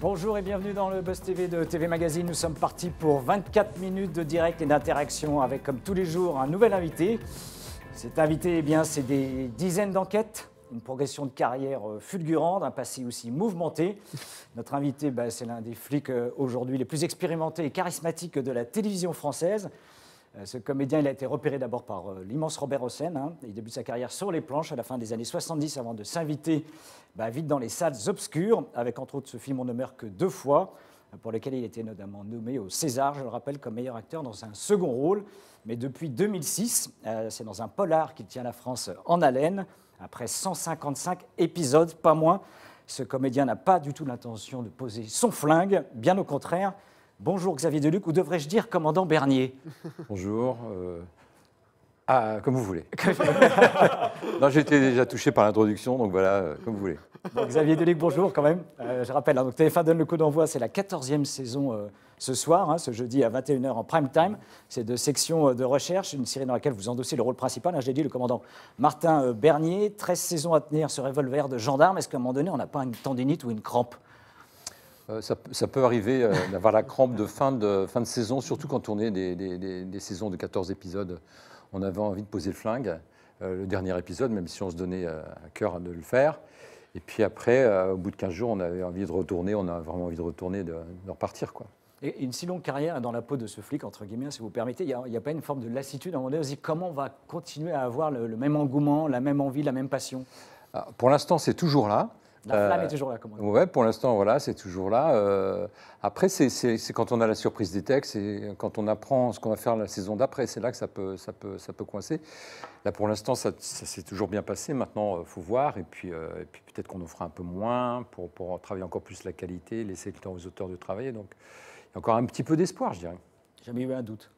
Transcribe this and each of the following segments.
Bonjour et bienvenue dans le Buzz TV de TV Magazine. Nous sommes partis pour 24 minutes de direct et d'interaction avec, comme tous les jours, un nouvel invité. Cet invité, eh bien, c'est des dizaines d'enquêtes, une progression de carrière euh, fulgurante, un passé aussi mouvementé. Notre invité, bah, c'est l'un des flics euh, aujourd'hui les plus expérimentés et charismatiques de la télévision française. Euh, ce comédien, il a été repéré d'abord par euh, l'immense Robert Hossein. Hein. Il débute sa carrière sur les planches à la fin des années 70 avant de s'inviter bah, vite dans les salles obscures, avec entre autres ce film On ne meurt que deux fois, pour lequel il était notamment nommé au César, je le rappelle, comme meilleur acteur dans un second rôle. Mais depuis 2006, euh, c'est dans un polar qu'il tient la France en haleine, après 155 épisodes, pas moins. Ce comédien n'a pas du tout l'intention de poser son flingue, bien au contraire. Bonjour Xavier Deluc, ou devrais-je dire commandant Bernier Bonjour. Euh, ah, comme vous voulez. non, j'étais déjà touché par l'introduction, donc voilà, euh, comme vous voulez. Xavier Deluc, bonjour quand même. Euh, je rappelle, hein, donc tf donne le coup d'envoi, c'est la 14e saison ce soir, hein, ce jeudi à 21h en prime time. C'est de section de recherche, une série dans laquelle vous endossez le rôle principal. Hein, J'ai dit le commandant Martin Bernier, 13 saisons à tenir ce revolver de gendarme. Est-ce qu'à un moment donné, on n'a pas une tendinite ou une crampe euh, ça, peut arriver euh, d'avoir la crampe de fin, de fin de saison, surtout quand on est des, des, des, saisons de 14 épisodes. On avait envie de poser le flingue, euh, le dernier épisode, même si on se donnait un à cœur de le faire. Et puis après, au bout de 15 jours, on avait envie de retourner, on a vraiment envie de retourner, de, repartir. Quoi. Et une si longue carrière dans la peau de ce flic, entre guillemets, si vous permettez, il n'y a, pas une forme de lassitude à mon avis comment on va continuer à avoir le, même engouement, la même envie, la même passion ah, Pour l'instant, c'est toujours là. La flamme euh, est toujours là, comme Ouais, pour l'instant, voilà, c'est toujours là. Euh. après, c'est quand on a la surprise des textes et quand on apprend ce qu'on va faire la saison d'après, c'est là que ça peut, ça peut, ça peut coincer. Là, pour l'instant, ça, s'est toujours bien passé. Maintenant, euh, faut voir. Et puis, puis peut-être qu'on en fera un peu moins pour, travailler encore plus la qualité, laisser le temps aux auteurs de travailler. Donc, il y a encore un petit peu d'espoir, je dirais. Jamais eu un doute.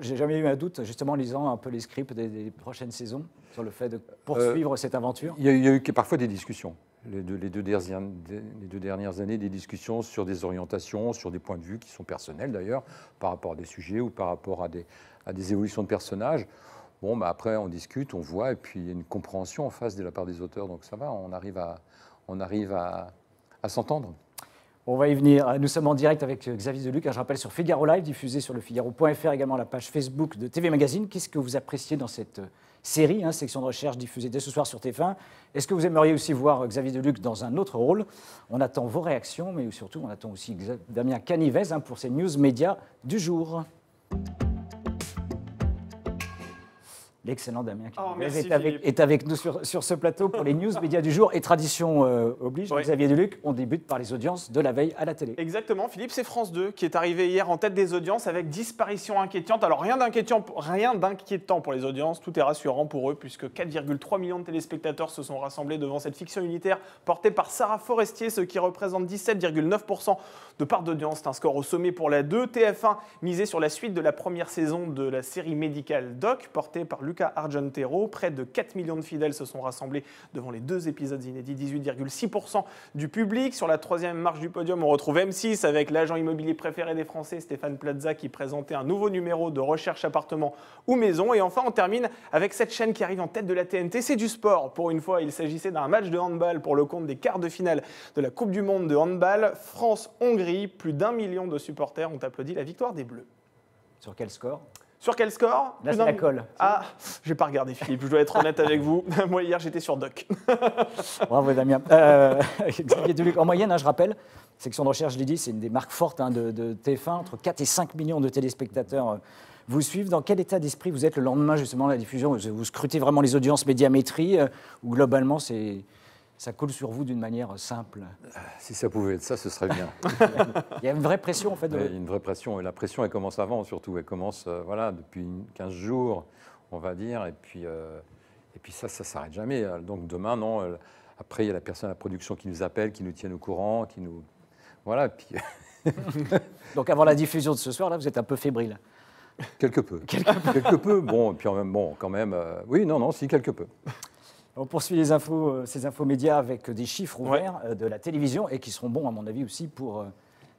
J'ai jamais eu un doute, justement, en lisant un peu les scripts des, prochaines saisons, sur le fait de poursuivre cette aventure. Il y, y, a eu parfois des discussions les deux, dernières, les deux, dernières, années des discussions sur des orientations, sur des points de vue qui sont personnels d'ailleurs, par rapport à des sujets ou par rapport à des, des évolutions de personnages. Bon, bah, après, on discute, on voit, et puis il y a une compréhension en face de la part des auteurs, donc ça va, on arrive à, on arrive à, à s'entendre. On va y venir. Nous sommes en direct avec Xavier Deluc, je rappelle, sur Figaro Live, diffusé sur le Figaro.fr, également la page Facebook de TV Magazine. Qu'est-ce que vous appréciez dans cette série, hein, section de recherche diffusée dès ce soir sur TF1. Est-ce que vous aimeriez aussi voir Xavier Deluc dans un autre rôle On attend vos réactions, mais surtout on attend aussi Damien Canivez hein, pour ses news médias du jour l'excellent Damien qui oh, est, avec, nous sur, ce plateau pour les news médias du jour. Et tradition euh, oblige, Xavier Deluc, on débute par les audiences de la veille à la télé. Exactement, Philippe, c'est France 2 qui est arrivé hier en tête des audiences avec disparition inquiétante. Alors rien d'inquiétant, rien d'inquiétant pour les audiences, tout est rassurant pour eux puisque 4,3 millions de téléspectateurs se sont rassemblés devant cette fiction unitaire portée par Sarah Forestier, ce qui représente 17,9% de part d'audience. C'est un score au sommet pour la 2. TF1 misé sur la suite de la première saison de la série médicale Doc portée par Luc Luca Argentero. Près de 4 millions de fidèles se sont rassemblés devant les deux épisodes inédits, 18,6% du public. Sur la troisième marche du podium, on retrouve M6 avec l'agent immobilier préféré des Français, Stéphane Plaza, qui présentait un nouveau numéro de recherche appartement ou maison. Et enfin, on termine avec cette chaîne qui arrive en tête de la TNT. C'est du sport. Pour une fois, il s'agissait d'un match de handball pour le compte des quarts de finale de la Coupe du Monde de handball. France-Hongrie, plus d'un million de supporters ont applaudi la victoire des Bleus. Sur quel score sur quel score la colle. Ah, je j'ai pas regardé, Philippe, je dois être honnête avec vous. Moi, hier, j'étais sur Doc. Bravo, Damien. Euh, en moyenne, hein, je rappelle, section de recherche, je l'ai dit, c'est une des marques fortes hein, de, TF1. Entre 4 et 5 millions de téléspectateurs euh, vous suivent. Dans quel état d'esprit vous êtes le lendemain, justement, de la diffusion vous, scrutez vraiment les audiences médiamétrie, euh, ou globalement, c'est ça coule sur vous d'une manière simple ah, Si ça pouvait être ça, ce serait bien. il y a une vraie pression, en fait. De... Une vraie pression. Et la pression, elle commence avant, surtout. Elle commence, euh, voilà, depuis 15 jours, on va dire. Et puis, euh, et puis ça, ça ne s'arrête jamais. Euh, donc demain, non. Après, il y a la personne à la production qui nous appelle, qui nous tient au courant, qui nous... Voilà, puis... Donc avant la diffusion de ce soir, là, vous êtes un peu fébrile Quelque peu. quelque peu. quelque peu. Bon, puis en même, bon, quand même... oui, non, non, si, quelque peu. On poursuit les infos, euh, ces infos médias avec des chiffres ouverts euh, de la télévision et qui seront bons, à mon avis, aussi pour euh,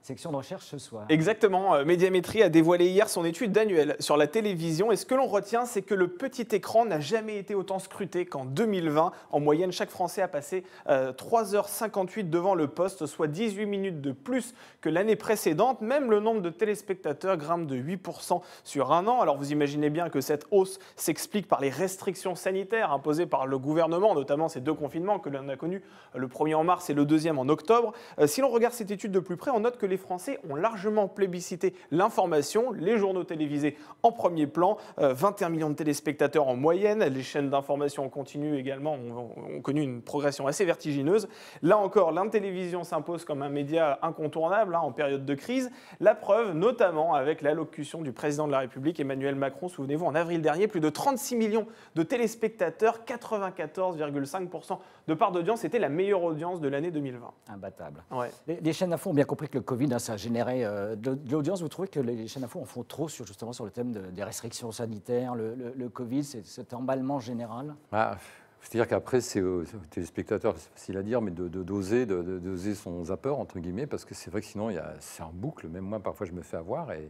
Section de recherche ce soir. Exactement. Euh, Médiamétrie a dévoilé hier son étude annuelle sur la télévision. Et ce que l'on retient, c'est que le petit écran n'a jamais été autant scruté qu'en 2020. En moyenne, chaque Français a passé 3h58 euh, devant le poste, soit 18 minutes de plus que l'année précédente. Même le nombre de téléspectateurs grimpe de 8% sur un an. Alors vous imaginez bien que cette hausse s'explique par les restrictions sanitaires imposées par le gouvernement, notamment ces deux confinements que l'on a connus, euh, le premier en mars et le deuxième en octobre. si l'on regarde cette étude de plus près, on note que les Français ont largement plébiscité l'information, les journaux télévisés en premier plan, 21 euh, millions de téléspectateurs en moyenne, les chaînes d'information en continu également ont, connu une progression assez vertigineuse. Là encore, la télévision s'impose comme un média incontournable hein, en période de crise, la preuve notamment avec l'allocution du président de la République Emmanuel Macron, souvenez-vous, en avril dernier, plus de 36 millions de téléspectateurs, 94,5% de part d'audience, c'était la meilleure audience de l'année 2020. Imbattable. Les, les chaînes d'infos ont bien compris que le Covid Hein, ça a généré euh, de l'audience. Vous trouvez que les chaînes infos en font trop sur, justement sur le thème des restrictions sanitaires, le, le, le Covid, cet emballement général bah, C'est-à-dire qu'après, c'est aux téléspectateurs, c'est facile à dire, mais de, doser, de, doser son zapper, entre guillemets, parce que c'est vrai que sinon, c'est en boucle. Même moi, parfois, je me fais avoir et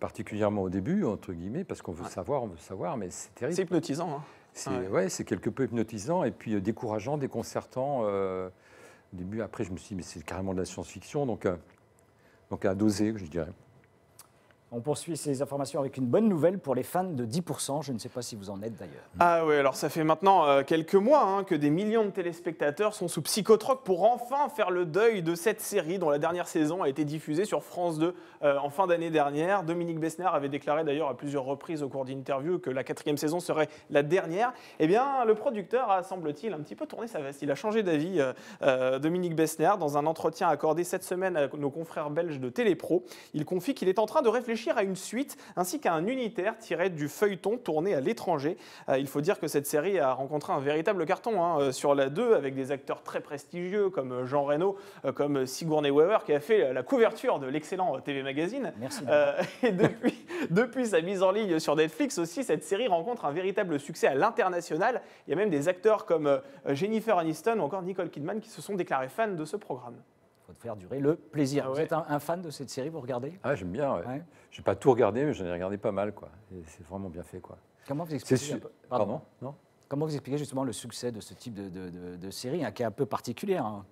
particulièrement au début, entre guillemets, parce qu'on veut savoir, on veut savoir, mais c'est terrible. C'est hypnotisant. Hein. C'est ouais. c'est quelque peu hypnotisant et puis euh, décourageant, déconcertant. Euh, au début, après, je me suis dit, mais c'est carrément de la science-fiction. Donc, donc à doser, je dirais. On poursuit ces informations avec une bonne nouvelle pour les fans de 10%. Je ne sais pas si vous en êtes d'ailleurs. Ah oui, alors ça fait maintenant euh, quelques mois hein, que des millions de téléspectateurs sont sous psychotroque pour enfin faire le deuil de cette série dont la dernière saison a été diffusée sur France 2 euh, en fin d'année dernière. Dominique Besnard avait déclaré d'ailleurs à plusieurs reprises au cours d'interviews que la quatrième saison serait la dernière. Eh bien, le producteur a, semble-t-il, un petit peu tourné sa veste. Il a changé d'avis, euh, Dominique Besnard, dans un entretien accordé cette semaine à nos confrères belges de Télépro. Il confie qu'il est en train de réfléchir à une suite ainsi qu'à un unitaire tiré du feuilleton tourné à l'étranger. Euh, il faut dire que cette série a rencontré un véritable carton hein, euh, sur la 2 avec des acteurs très prestigieux comme euh, Jean Reno, comme Sigourney Weaver qui a fait la couverture de l'excellent TV Magazine. et depuis sa mise en ligne sur Netflix aussi, cette série rencontre un véritable succès à l'international. Il y a même des acteurs comme Jennifer Aniston ou encore Nicole Kidman qui se sont déclarés fans de ce programme faire durer le plaisir. Ah vous êtes un, fan de cette série, vous regardez Ah, j'aime bien. Ouais. J'ai pas tout regardé, mais j'en ai regardé pas mal, quoi. c'est vraiment bien fait, quoi. Comment vous expliquez Pardon. non Comment vous justement le succès de ce type de, série, hein, qui est un peu particulier hein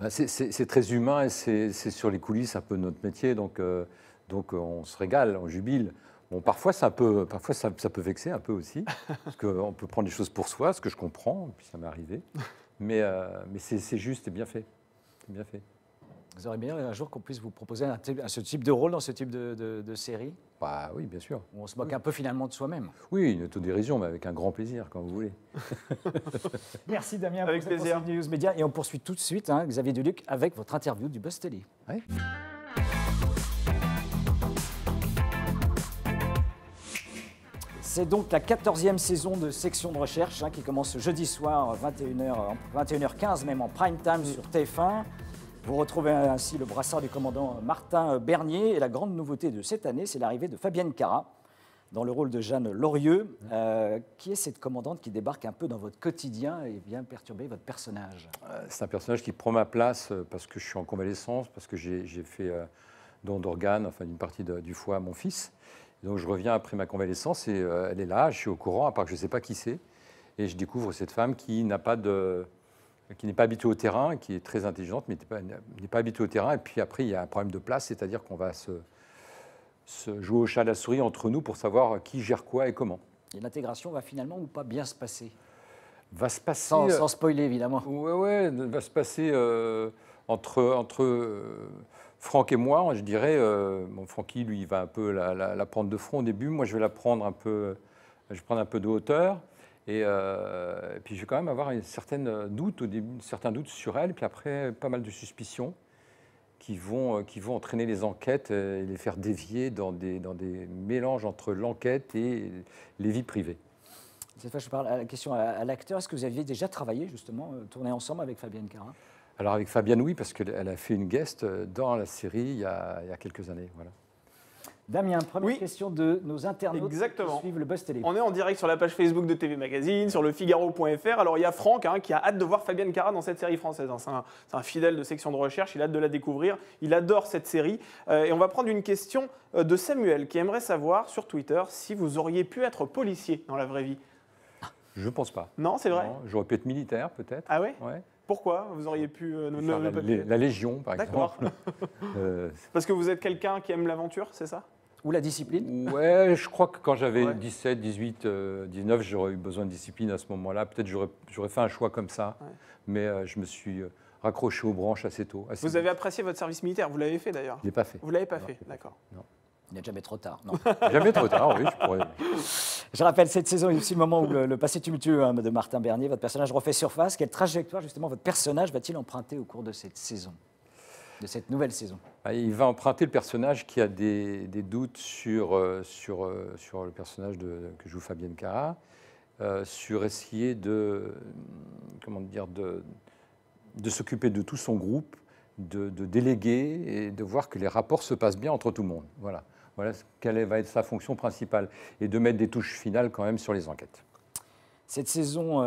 bah, C'est très humain et c'est sur les coulisses un peu notre métier, donc, euh, donc euh, on se régale, on jubile. Bon, parfois, ça peut, parfois ça, peut vexer un peu aussi, parce qu'on peut prendre les choses pour soi, ce que je comprends, puis ça m'est arrivé. Mais, euh, mais c'est juste et bien fait. C'est bien fait. Vous aurez bien un jour qu'on puisse vous proposer un, ce type de rôle dans ce type de, série Bah oui, bien sûr. on se moque un peu finalement de soi-même. Oui, une autodérision, mais avec un grand plaisir, quand vous voulez. Merci Damien avec pour plaisir. Cette News Media. Et on poursuit tout de suite, hein, Xavier Deluc, avec votre interview du Buzz Télé. C'est donc la 14e saison de Section de Recherche hein, qui commence jeudi soir, 21h, 21h15 même en prime time sur TF1. Vous retrouvez ainsi le brassard du commandant Martin Bernier. Et la grande nouveauté de cette année, c'est l'arrivée de Fabienne Cara dans le rôle de Jeanne Laurieux. Euh, qui est cette commandante qui débarque un peu dans votre quotidien et vient perturber votre personnage euh, C'est un personnage qui prend ma place euh, parce que je suis en convalescence, parce que j'ai fait don d'organes, enfin d'une partie du foie à mon fils. Donc je reviens après ma convalescence et elle est là, je suis au courant, à part que je ne sais pas qui c'est. Et je découvre cette femme qui n'a pas de qui n'est pas habituée au terrain, qui est très intelligente, mais n'est pas, habituée au terrain. Et puis après, il y a un problème de place, c'est-à-dire qu'on va se, jouer au chat à la souris entre nous pour savoir qui gère quoi et comment. Et l'intégration va finalement ou pas bien se passer Va se passer. Sans, euh, spoiler, évidemment. Oui, ouais, va se passer euh, entre. entre euh, Franck et moi, je dirais, euh, Francky, lui, il va un peu la, prendre de front au début. Moi, je vais la prendre un peu, je prendre un peu de hauteur. Euh, et, puis je vais quand même avoir une euh, doute au début, certains doutes sur elle, puis après pas mal de suspicions qui vont, euh, qui vont entraîner les enquêtes et les faire dévier dans des, dans des mélanges entre l'enquête et les vies privées. Cette fois, je parle à la question à, l'acteur. Est-ce que vous aviez déjà travaillé, justement, tourné ensemble avec Fabienne Carin Alors, avec Fabienne, oui, parce qu'elle a fait une guest dans la série il y a, il y a quelques années. Voilà. Damien, première question de nos internautes Exactement. qui suivent le Buzz Télé. On est en direct sur la page Facebook de TV Magazine, sur le Figaro.fr. Alors il y a Franck hein, qui a hâte de voir Fabienne Cara dans cette série française. Hein. C'est un, fidèle de section de recherche, il a hâte de la découvrir, il adore cette série. Euh, et on va prendre une question euh, de Samuel qui aimerait savoir sur Twitter si vous auriez pu être policier dans la vraie vie. Je pense pas. Non, c'est vrai. J'aurais pu être militaire peut-être. Ah oui ouais. Pourquoi Vous auriez euh, pu la, Légion, par exemple. D'accord. Parce que vous êtes quelqu'un qui aime l'aventure, c'est ça ou la discipline Ouais, je crois que quand j'avais 17, 18, 19, j'aurais eu besoin de discipline à ce moment-là. Peut-être j'aurais, j'aurais fait un choix comme ça, mais euh, je me suis euh, raccroché aux branches assez tôt. vous avez apprécié votre service militaire, vous l'avez fait d'ailleurs Je l'ai pas fait. Vous l'avez pas fait, d'accord. Non. Il a jamais trop tard, non Jamais trop tard, oui, je rappelle, cette saison est aussi le moment où le, passé tumultueux hein, de Martin Bernier, votre personnage refait surface. Quelle trajectoire, justement, votre personnage va-t-il emprunter au cours de cette saison de cette nouvelle saison ah, Il va emprunter le personnage qui a des, doutes sur, euh, sur, euh, sur le personnage que joue Fabienne Cara, euh, sur essayer de, comment dire, de, de s'occuper de tout son groupe, de, déléguer et de voir que les rapports se passent bien entre tout le monde. Voilà. Voilà quelle va être sa fonction principale et de mettre des touches finales quand même sur les enquêtes. Cette saison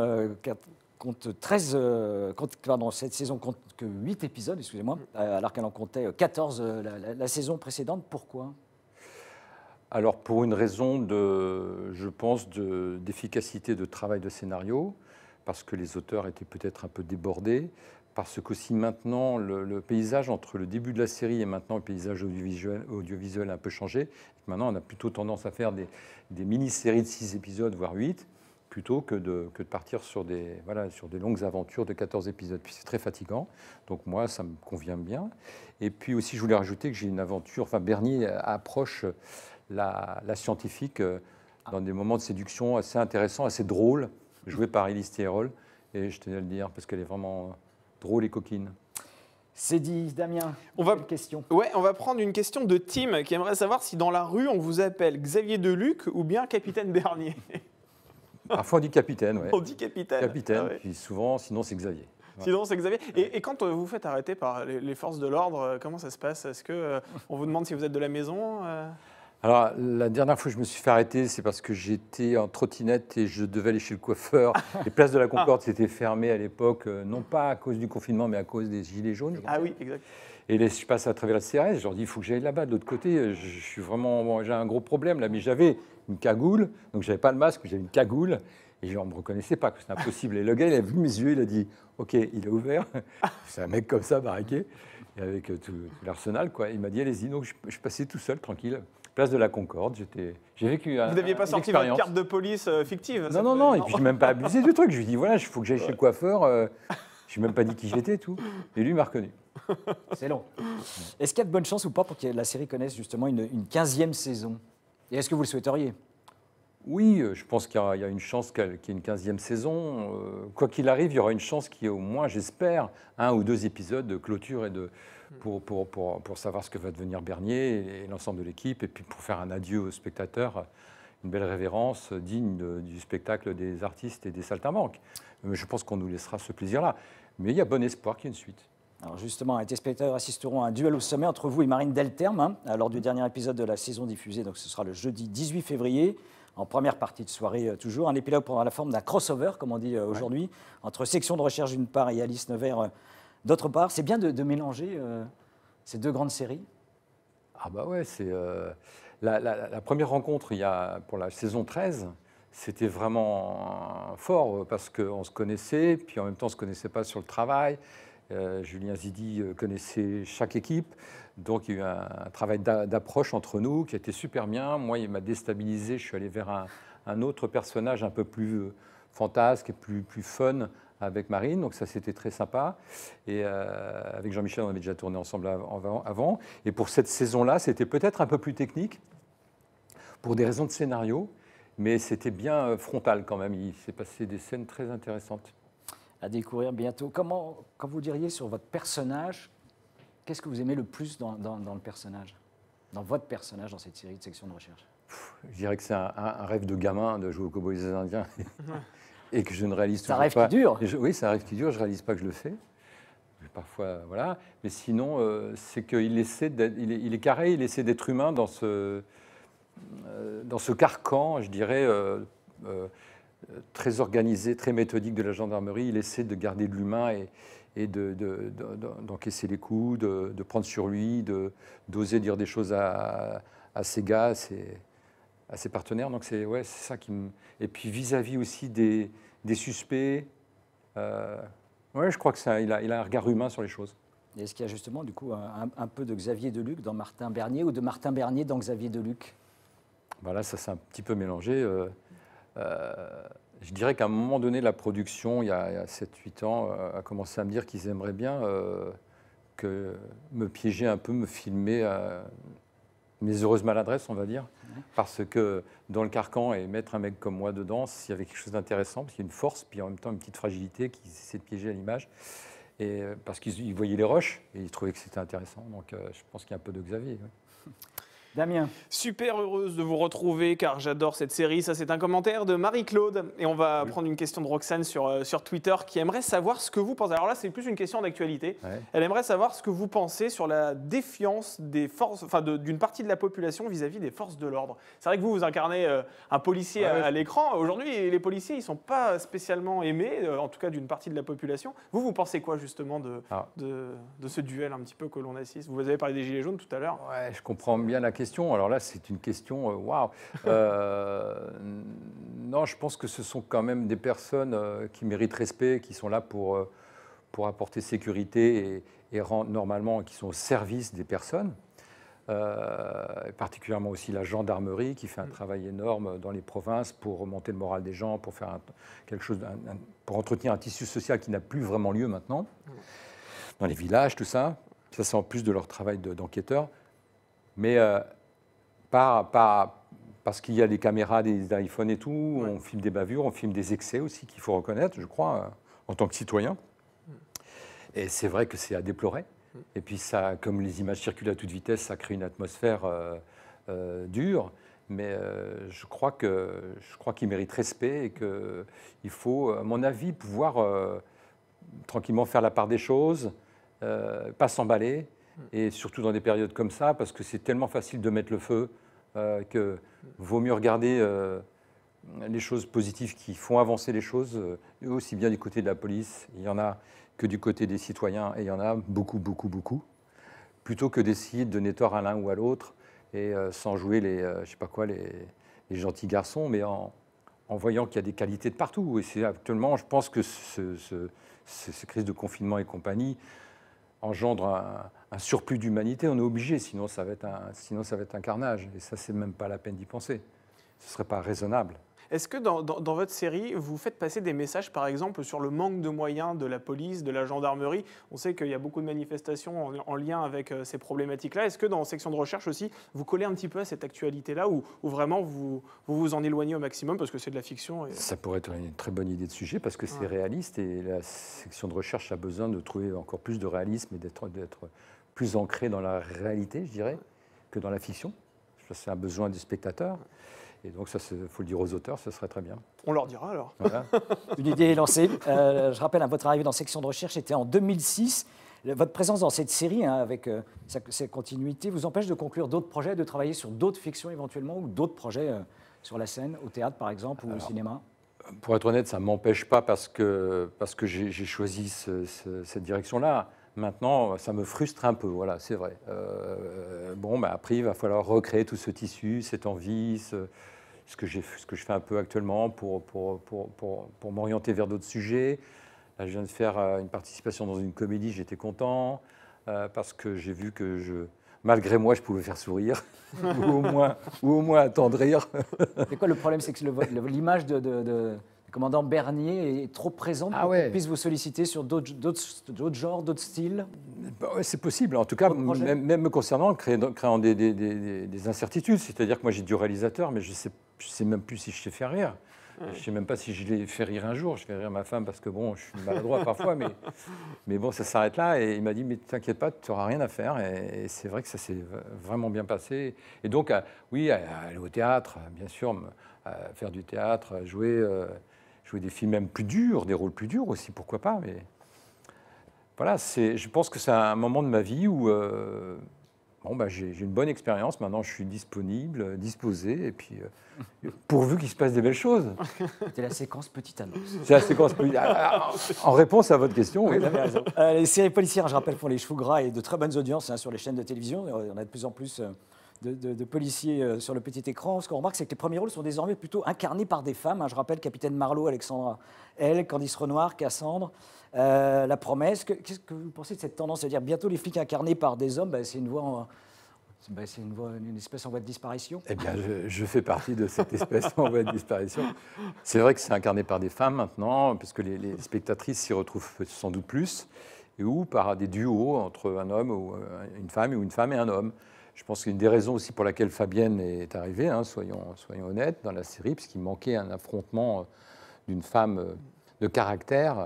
compte 13, euh, pardon, cette saison compte que 8 épisodes, excusez-moi, euh, alors qu'elle en comptait 14 euh, la, saison précédente. Pourquoi Alors pour une raison de, je pense, d'efficacité de, travail de scénario, parce que les auteurs étaient peut-être un peu débordés, parce qu'aussi maintenant le, paysage entre le début de la série et maintenant le paysage audiovisuel, audiovisuel a un peu changé. Maintenant on a plutôt tendance à faire des, des mini-séries de 6 épisodes, voire 8 plutôt que de, que de partir sur des, voilà, sur des longues aventures de 14 épisodes. Puis c'est très fatigant, donc moi, ça me convient bien. Et puis aussi, je voulais rajouter que j'ai une aventure, enfin, Bernier approche la, la scientifique euh, dans des moments de séduction assez intéressants, assez drôles, joués par Elise Thierol. Et je tenais à le dire, parce qu'elle est vraiment euh, drôle et coquine. C'est dit, Damien. On va question. Ouais, on va prendre une question de Tim qui aimerait savoir si dans la rue on vous appelle Xavier Deluc ou bien Capitaine Bernier. Parfois on dit capitaine, oui. On dit capitaine. Capitaine, ah puis souvent, sinon c'est Xavier. Sinon, c'est Xavier. Et, quand euh, vous vous faites arrêter par les, forces de l'ordre, euh, comment ça se passe Est-ce que euh, on vous demande si vous êtes de la maison alors, la dernière fois que je me suis fait arrêter, c'est parce que j'étais en trottinette et je devais aller chez le coiffeur. Les places de la ah. Concorde s'étaient fermées à l'époque, euh, non pas à cause du confinement, mais à cause des gilets jaunes. Ah oui, exact. Et je passe à travers la CRS, je leur dis, il faut que j'aille là-bas, de l'autre côté, euh, je suis vraiment, j'ai un gros problème là, mais j'avais une cagoule, donc j'avais pas le masque, j'avais une cagoule, et on ne me reconnaissait pas, que c'était impossible. Et le gars, il a vu mes yeux, il a dit, ok, il est ouvert, c'est un mec comme ça, baraqué, avec euh, tout, l'arsenal, quoi. Il m'a dit, allez-y, donc je passais tout seul, tranquille place de la Concorde. J'étais, j'ai vécu. Vous n'aviez pas sorti votre carte de police euh, fictive Non, non, non. Et puis, je n'ai même pas abusé du truc. Je lui ai dit voilà, il faut que j'aille chez le coiffeur. Euh, je n'ai même pas dit qui j'étais et tout. Et lui m'a reconnu. C'est long. Est-ce qu'il y a de bonnes chances ou pas pour que la série connaisse justement une, une 15e saison Et est-ce que vous le souhaiteriez Oui, euh, je pense qu'il y, a une chance qu'il y ait une 15e saison. quoi qu'il arrive, il y aura une chance qu'il y ait au moins, j'espère, un ou deux épisodes de clôture et de, Mm. pour, pour, savoir ce que va devenir Bernier et, l'ensemble de l'équipe, et puis pour faire un adieu aux spectateurs, une belle révérence digne du spectacle des artistes et des saltimbanques. Mais je pense qu'on nous laissera ce plaisir-là. Mais il y a bon espoir qu'il y ait une suite. Alors justement, les spectateurs assisteront à un duel au sommet entre vous et Marine Delterme hein, lors du dernier épisode de la saison diffusée, donc ce sera le jeudi 18 février en première partie de soirée euh, toujours. Un épilogue prendra la forme d'un crossover, comme on dit euh, aujourd'hui, entre section de recherche d'une part et Alice Nevers euh, D'autre part, c'est bien de, mélanger euh, ces deux grandes séries. Ah bah ouais, c'est euh, la, première rencontre il y pour la saison 13, c'était vraiment fort parce qu'on se connaissait, puis en même temps on se connaissait pas sur le travail. Euh, Julien Zidi connaissait chaque équipe, donc il y a eu un, travail d'approche entre nous qui était super bien. Moi, il m'a déstabilisé, je suis allé vers un, autre personnage un peu plus fantasque et plus fun avec Marine, donc ça c'était très sympa. Et euh, avec Jean-Michel, on avait déjà tourné ensemble avant. Et pour cette saison-là, c'était peut-être un peu plus technique, pour des raisons de scénario, mais c'était bien euh, frontal quand même. Il s'est passé des scènes très intéressantes. À découvrir bientôt. Comment, quand vous diriez sur votre personnage, qu'est-ce que vous aimez le plus dans, le personnage Dans votre personnage, dans cette série de sections de recherche je dirais que c'est un, un, rêve de gamin de jouer aux cowboys indiens et que je ne réalise toujours ça rêve pas. qui oui, ça rêve qui dure. Je réalise pas que je le fais. Parfois, voilà. Mais sinon, euh, c'est qu'il essaie il est, il est, carré, il essaie d'être humain dans ce, euh, dans ce carcan, je dirais, euh, très organisé, très méthodique de la gendarmerie. Il essaie de garder de l'humain et, et d'encaisser de, les coups, de, prendre sur lui, d'oser dire des choses à, à ses gars. C'est à ses partenaires. Donc c'est ouais, ça qui me... Et puis vis-à-vis aussi des, suspects, euh, ouais, je crois que ça, il a, il a un regard humain sur les choses. Est-ce qu'il y a justement du coup un, peu de Xavier Deluc dans Martin Bernier ou de Martin Bernier dans Xavier Deluc Voilà, bah ça s'est un petit peu mélangé. Euh, euh, je dirais qu'à un moment donné, la production, il y a, 7-8 ans, a commencé à me dire qu'ils aimeraient bien que me piéger un peu, me filmer mes heureuses maladresses, on va dire. Parce que dans le carcan, et mettre un mec comme moi dedans, il y avait quelque chose d'intéressant, parce qu'il y a une force, puis en même temps une petite fragilité qui essaie de piéger à l'image. Et euh, parce qu'ils voyaient les roches, et ils trouvaient que c'était intéressant. Donc euh, je pense qu'il y a un peu de Xavier. Damien. Super heureuse de vous retrouver car j'adore cette série. Ça, c'est un commentaire de Marie-Claude. Et on va prendre une question de Roxane sur, euh, sur Twitter qui aimerait savoir ce que vous pensez. Alors là, c'est plus une question d'actualité. Elle aimerait savoir ce que vous pensez sur la défiance des forces, enfin, d'une partie de la population vis-à-vis des forces de l'ordre. C'est vrai que vous, vous incarnez euh, un policier à, l'écran. Aujourd'hui, les policiers, ils ne sont pas spécialement aimés, euh, en tout cas d'une partie de la population. Vous, vous pensez quoi justement de, ah. de, de, ce duel un petit peu que l'on assiste Vous avez parlé des Gilets jaunes tout à l'heure. Ouais, je comprends bien la question alors là, c'est une question, euh, waouh. Wow. Euh, non, je pense que ce sont quand même des personnes euh, qui méritent respect, qui sont là pour, pour apporter sécurité et, normalement, qui sont au service des personnes. particulièrement aussi la gendarmerie qui fait un mm. travail énorme dans les provinces pour remonter le moral des gens, pour faire quelque chose, pour entretenir un tissu social qui n'a plus vraiment lieu maintenant mm. dans les villages, tout ça. Ça, c'est en plus de leur travail d'enquêteur. Mais euh, parce qu'il y a des caméras, des iPhones et tout, on filme des bavures, on filme des excès aussi qu'il faut reconnaître, je crois, euh, en tant que citoyen. Et c'est vrai que c'est à déplorer. Mm. Et puis, ça, comme les images circulent à toute vitesse, ça crée une atmosphère euh, dure. Mais je crois que je crois qu'il mérite respect et qu'il faut, à mon avis, pouvoir tranquillement faire la part des choses, pas s'emballer. Mm. et surtout dans des périodes comme ça, parce que c'est tellement facile de mettre le feu euh, qu'il vaut mieux regarder euh, les choses positives qui font avancer les choses, euh, aussi bien du côté de la police, il y en a, que du côté des citoyens, et il y en a beaucoup, beaucoup, beaucoup, plutôt que d'essayer de donner tort à l'un ou à l'autre, et sans jouer les, je sais pas quoi, les, gentils garçons, mais en, voyant qu'il y a des qualités de partout. Et c'est actuellement, je pense que ces crises crise de confinement et compagnie, engendre un, surplus d'humanité, on est obligé, sinon ça va être un, sinon ça va être un carnage. Et ça, c'est même pas la peine d'y penser. Ce serait pas raisonnable. Est-ce que dans, votre série, vous faites passer des messages, par exemple, sur le manque de moyens de la police, de la gendarmerie On sait qu'il y a beaucoup de manifestations en, lien avec euh, ces problématiques-là. Est-ce que dans section de recherche aussi, vous collez un petit peu à cette actualité-là ou, vraiment vous, vous, en éloignez au maximum parce que c'est de la fiction Ça pourrait être une très bonne idée de sujet parce que c'est réaliste et la section de recherche a besoin de trouver encore plus de réalisme et d'être plus ancré dans la réalité, je dirais, que dans la fiction. C'est un besoin du spectateur. Et donc, ça, il faut le dire aux auteurs, ce serait très bien. On leur dira alors. Une idée est lancée. Euh, je rappelle, hein, votre arrivée dans section de recherche était en 2006. Votre présence dans cette série, hein, avec cette euh, continuité, vous empêche de conclure d'autres projets, de travailler sur d'autres fictions éventuellement, ou d'autres projets euh, sur la scène, au théâtre par exemple, ou au cinéma Pour être honnête, ça ne m'empêche pas parce que, parce que j'ai choisi cette direction-là. Maintenant, ça me frustre un peu, voilà, c'est vrai. Euh, bon, bah, après, il va falloir recréer tout ce tissu, cette envie, euh, ce, que, ce que je fais un peu actuellement pour, pour, m'orienter vers d'autres sujets. je viens de faire euh, une participation dans une comédie, j'étais content, parce que j'ai vu que je, malgré moi, je pouvais faire sourire, ou, au moins, ou au moins attendrir. C'est quoi le problème C'est que l'image de le commandant Bernier est trop présent ah pour puisse vous solliciter sur d'autres, genres, d'autres styles bah C'est possible, en tout cas, même, me concernant, créant, créant des, incertitudes. C'est-à-dire que moi j'ai du réalisateur, mais je ne sais, je sais même plus si je t'ai fait rire. Je ne sais même pas si je l'ai fait rire un jour. Je fais rire ma femme parce que bon, je suis maladroit parfois, mais, mais bon, ça s'arrête là. Et il m'a dit, mais t'inquiète pas, tu n'auras rien à faire. et, c'est vrai que ça s'est vraiment bien passé. Et donc, ah, oui, aller au théâtre, bien sûr, faire du théâtre, jouer. Euh, des films même plus durs, des rôles plus durs aussi, pourquoi pas. Mais voilà, je pense que c'est un moment de ma vie où euh, bon, bah, j'ai une bonne expérience. Maintenant, je suis disponible, disposé, et puis euh, pourvu qu'il se passe des belles choses. C'était la séquence petite annonce. C'est la séquence petite ah, ah, ah, En réponse à votre question, euh, les séries policières, je rappelle, font les cheveux gras et de très bonnes audiences hein, sur les chaînes de télévision. On a de plus en plus de, policiers euh, sur le petit écran, ce qu'on remarque, c'est que les premiers rôles sont désormais plutôt incarnés par des femmes. Hein. Je rappelle Capitaine Marlowe, Alexandra Elle, Candice Renoir, Cassandre, euh, La Promesse. Qu'est-ce que vous pensez de cette tendance à dire bientôt les flics incarnés par des hommes bah, C'est une voie. Euh, bah, c'est une, espèce en voie de disparition. Eh bien, je, fais partie de cette espèce en voie de disparition. C'est vrai que c'est incarné par des femmes maintenant, puisque les, les spectatrices s'y retrouvent sans doute plus, ou par des duos entre un homme ou une femme, ou une femme et un homme. Je pense qu'une des raisons aussi pour laquelle Fabienne est arrivée, hein, soyons, honnêtes, dans la série, puisqu'il qu'il manquait un affrontement euh, d'une femme euh, de caractère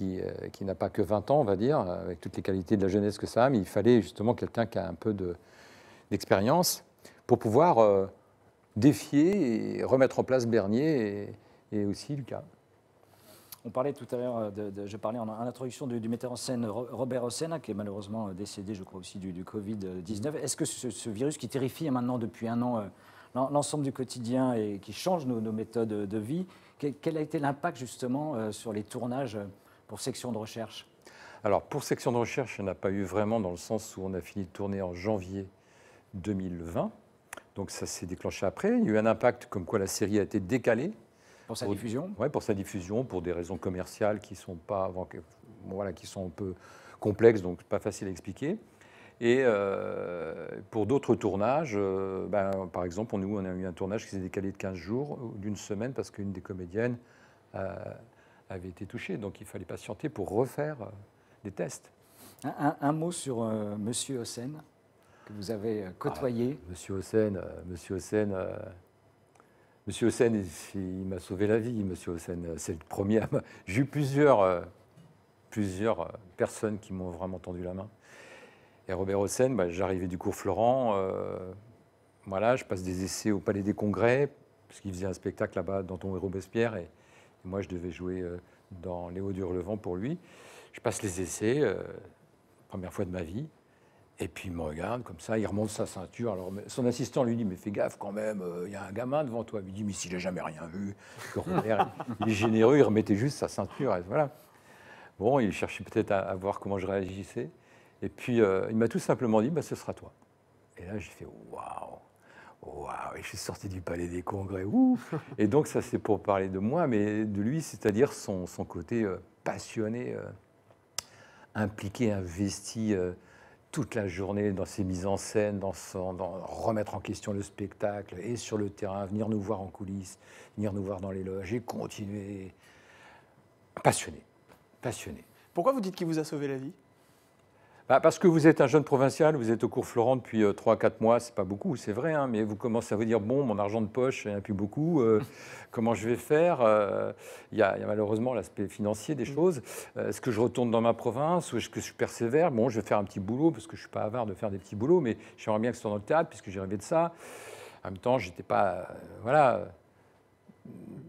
euh, qui, n'a pas que 20 ans, on va dire, avec toutes les qualités de la jeunesse que ça a, mais il fallait justement quelqu'un qui a un peu d'expérience pour pouvoir défier et remettre en place Bernier et aussi Lucas. On parlait tout à l'heure, euh, de, je parlais en, introduction du, metteur en scène Robert Hossein, qui est malheureusement euh, décédé, je crois, aussi du, Covid-19. Mm-hmm. Est-ce que ce, virus qui terrifie hein, maintenant depuis un an euh, l'ensemble du quotidien et qui change nos, nos méthodes de vie, quel a été l'impact justement sur les tournages pour section de recherche Alors pour section de recherche, il n'y en a pas eu vraiment dans le sens où on a fini de tourner en janvier 2020. Donc ça s'est déclenché après. Il y a eu un impact comme quoi la série a été décalée pour sa diffusion Oui, pour sa diffusion, pour des raisons commerciales qui sont, pas, voilà, qui sont un peu complexes, donc pas facile à expliquer. Et euh, pour d'autres tournages, euh, ben, par exemple, nous, on a eu un tournage qui s'est décalé de 15 jours ou d'une semaine parce qu'une des comédiennes euh, avait été touchée. Donc il fallait patienter pour refaire des tests. Un, mot sur Monsieur Hossein, que vous avez côtoyé. M. Ah, monsieur Hossein, monsieur Hossein Monsieur Hossein, il m'a sauvé la vie, Monsieur Hossein. C'est le premier. J'ai eu plusieurs, euh, plusieurs euh, personnes qui m'ont vraiment tendu la main. Et Robert Hossein, bah, j'arrivais du cours Florent. Euh, voilà, je passe des essais au Palais des Congrès, parce qu'il faisait un spectacle là-bas, dans ton Robespierre. Et, moi, je devais jouer dans Les Hauts du pour lui. Je passe les essais, première fois de ma vie. Et puis il me regarde comme ça, il remonte sa ceinture. Alors son assistant lui dit Mais fais gaffe quand même, euh, il y a un gamin devant toi. Il dit Mais s'il n'a jamais rien vu, il est généreux, il remettait juste sa ceinture. voilà. Bon, il cherchait peut-être à, voir comment je réagissais. Et puis euh, il m'a tout simplement dit bah, Ce sera toi. Et là j'ai fait Waouh Waouh, et je suis sorti du palais des congrès, ouf Et donc, ça, c'est pour parler de moi, mais de lui, c'est-à-dire son, côté euh, passionné, impliqué, investi, toute la journée dans ses mises en scène, dans, dans, remettre en question le spectacle et sur le terrain, venir nous voir en coulisses, venir nous voir dans les loges et continuer. Passionné, passionné. Pourquoi vous dites qu'il vous a sauvé la vie bah, parce que vous êtes un jeune provincial, vous êtes au cours Florent depuis 3-4 euh, mois, c'est pas beaucoup, c'est vrai, hein, mais vous commencez à vous dire bon, mon argent de poche, il n'y en a plus beaucoup, euh, comment je vais faire euh, Il y, a malheureusement l'aspect financier des mm. choses. Est-ce que je retourne dans ma province ou est-ce que je persévère Bon, je vais faire un petit boulot, parce que je ne suis pas avare de faire des petits boulots, mais j'aimerais bien que ce soit dans le théâtre, puisque j'ai rêvé de ça. En même temps, j'étais pas. voilà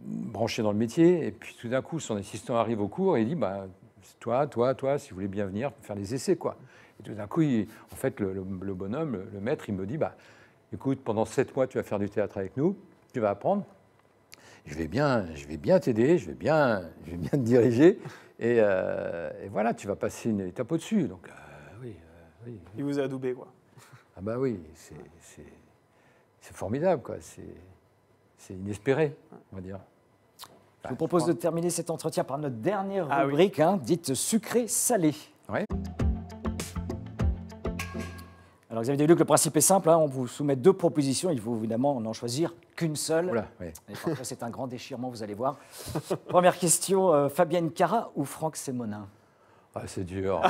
branché dans le métier. Et puis tout d'un coup, son assistant arrive au cours et il dit bah, toi, toi, toi, si vous voulez bien venir faire des essais, quoi. Et tout d'un coup, en fait, le, bonhomme, le, maître, il me dit, bah, écoute, pendant sept mois, tu vas faire du théâtre avec nous, tu vas apprendre. Je vais bien, je vais bien t'aider, je vais bien, je vais bien te diriger. Et, euh, voilà, tu vas passer une étape au-dessus. Donc, euh, euh, oui, oui, Il vous a adoubé, quoi. Ah bah oui, c'est formidable, quoi. C'est inespéré, on va dire. Bah, Je vous propose de terminer cet entretien par notre dernière ah rubrique, hein, dite sucré-salé. Ouais. Alors Xavier que le principe est simple, hein, on vous soumet deux propositions, il faut évidemment en choisir qu'une seule. Oula, c'est un grand déchirement, vous allez voir. Première question, euh, Fabienne Cara ou Franck Sémonin ah, C'est dur.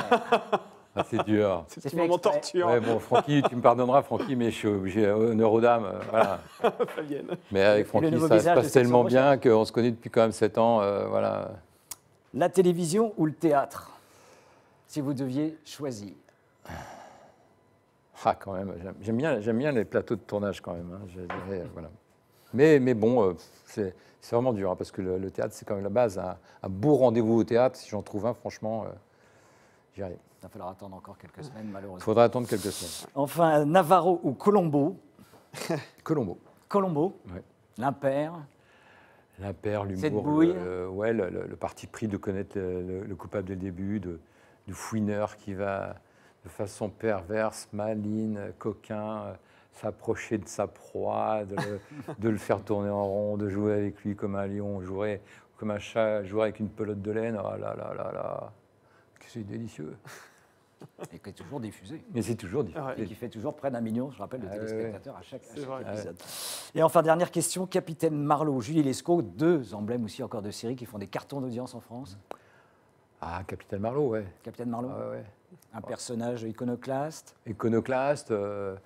Ah, c'est dur. C'est un moment torture. Francky, tu me pardonneras, Francky, mais je suis obligé, honneur euh, euh, aux mais avec Francky, ça se passe tellement bien qu'on se connaît depuis quand même sept ans. Euh, voilà. La télévision ou le théâtre Si vous deviez choisir. Ah, quand même, j'aime bien, bien, les plateaux de tournage quand même. Hein, je, mais, mais bon, c'est vraiment dur, hein, parce que le, théâtre, c'est quand même la base. Un, beau rendez-vous au théâtre, si j'en trouve un, franchement, j'y arrive. Il faudra attendre encore quelques semaines, malheureusement. Il faudra attendre quelques semaines. Enfin, Navarro ou Colombo Colombo. Colombo oui. L'impair L'impair, l'humour. Cette euh, ouais, le, le, parti pris de connaître euh, le, coupable dès début, de, du fouineur qui va de façon perverse, maligne, coquin, euh, s'approcher de sa proie, de, le faire tourner en rond, de jouer avec lui comme un lion, jouer comme un chat, jouer avec une pelote de laine. Oh là là là là, c'est délicieux et qui est toujours diffusé. Mais c'est toujours diffusé. Et qui fait toujours près d'un million, je rappelle, de ah téléspectateurs à chaque, épisode. Et enfin, dernière question, Capitaine Marlowe, Julie Lescaut, deux emblèmes aussi encore de séries qui font des cartons d'audience en France. Ah, Capitaine Marlowe, ouais. Capitaine Marlowe ah ouais, ouais. Un personnage iconoclaste Iconoclaste, euh,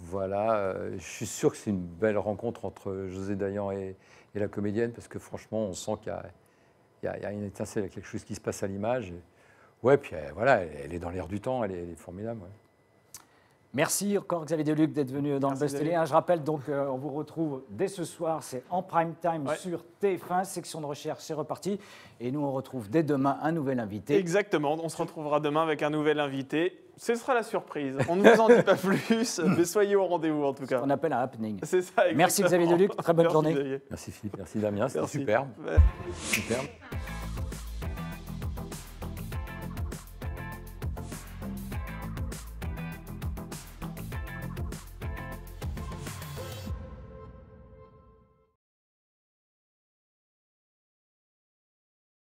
voilà. Euh, je suis sûr que c'est une belle rencontre entre José Dayan et, la comédienne, parce que franchement, on sent qu'il y, y a, une étincelle, il y a quelque chose qui se passe à l'image. Ouais, puis euh, voilà, elle est dans l'air du temps, elle est, formidable. Merci encore Xavier Deluc d'être venu dans le Best hein, Je rappelle donc, euh, on vous retrouve dès ce soir, c'est en prime time sur TF1, section de recherche, c'est reparti. Et nous, on retrouve dès demain un nouvel invité. Exactement, on se retrouvera demain avec un nouvel invité. Ce sera la surprise, on ne vous en dit pas plus, mais soyez au rendez-vous en tout cas. On appelle un happening. C'est ça, exactement. Merci Xavier Deluc, très bonne journée. Merci Philippe. Merci Damien, c'était superbe. Superbe.